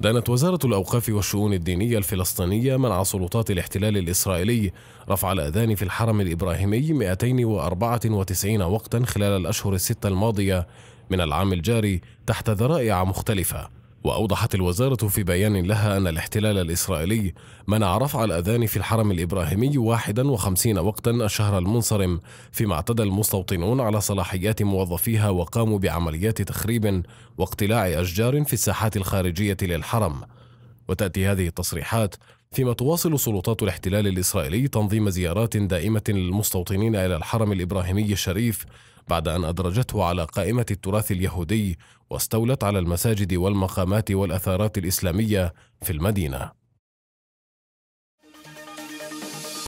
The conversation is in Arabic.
دانت وزارة الأوقاف والشؤون الدينية الفلسطينية منع سلطات الاحتلال الإسرائيلي رفع الأذان في الحرم الإبراهيمي 294 وقتا خلال الأشهر الستة الماضية من العام الجاري تحت ذرائع مختلفة وأوضحت الوزارة في بيان لها أن الاحتلال الإسرائيلي منع رفع الأذان في الحرم الإبراهيمي 51 وقتا الشهر المنصرم فيما اعتدى المستوطنون على صلاحيات موظفيها وقاموا بعمليات تخريب واقتلاع أشجار في الساحات الخارجية للحرم وتأتي هذه التصريحات فيما تواصل سلطات الاحتلال الإسرائيلي تنظيم زيارات دائمة للمستوطنين إلى الحرم الإبراهيمي الشريف بعد أن أدرجته على قائمة التراث اليهودي واستولت على المساجد والمقامات والأثارات الإسلامية في المدينة